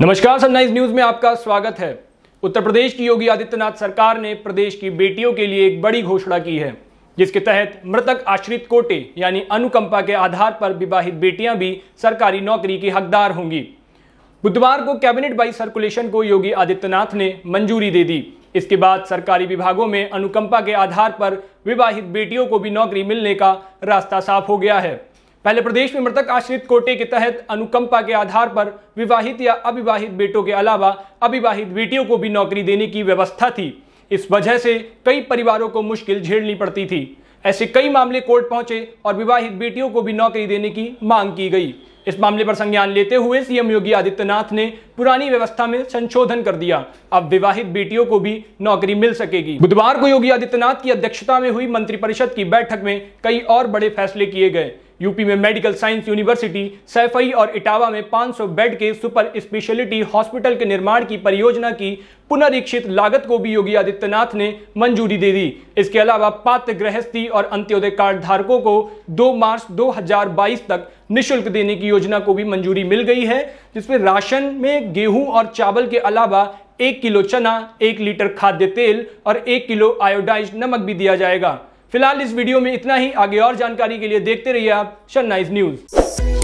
नमस्कार sunrise news में आपका स्वागत है उत्तर प्रदेश की योगी आदित्यनाथ सरकार ने प्रदेश की बेटियों के लिए एक बड़ी घोषणा की है जिसके तहत मृतक आश्रित कोटे यानी अनुकंपा के आधार पर विवाहित बेटियां भी सरकारी नौकरी की हकदार होंगी बुधवार को कैबिनेट बाई सर्कुलेशन को योगी आदित्यनाथ ने मंजूरी दे दी इसके बाद सरकारी विभागों में अनुकंपा के आधार पर विवाहित बेटियों को भी नौकरी मिलने का रास्ता साफ हो गया है पहले प्रदेश में मृतक आश्रित कोटे के तहत अनुकंपा के आधार पर विवाहित या अविवाहित बेटों के अलावा अविवाहित बेटियों को भी नौकरी देने की व्यवस्था थी इस वजह से कई परिवारों को मुश्किल झेलनी पड़ती थी ऐसे कई मामले कोर्ट पहुंचे और विवाहित बेटियों को भी नौकरी देने की मांग की गई इस मामले पर संज्ञान लेते हुए सीएम योगी आदित्यनाथ ने पुरानी व्यवस्था में संशोधन कर दिया अब विवाहित बेटियों को भी नौकरी मिल सकेगी बुधवार को योगी आदित्यनाथ की अध्यक्षता में हुई मंत्रिपरिषद की बैठक में कई और बड़े फैसले किए गए यूपी में मेडिकल साइंस यूनिवर्सिटी सैफई और इटावा में 500 बेड के सुपर स्पेशलिटी हॉस्पिटल के निर्माण की परियोजना की पुनरीक्षित लागत को भी योगी आदित्यनाथ ने मंजूरी दे दी इसके अलावा पात्र गृहस्थी और अंत्योदय कार्ड धारकों को 2 मार्च 2022 तक निशुल्क देने की योजना को भी मंजूरी मिल गई है जिसमें राशन में गेहूं और चावल के अलावा एक किलो चना एक लीटर खाद्य तेल और एक किलो आयोडाइज नमक भी दिया जाएगा फिलहाल इस वीडियो में इतना ही आगे और जानकारी के लिए देखते रहिए आप शन्नाइज न्यूज़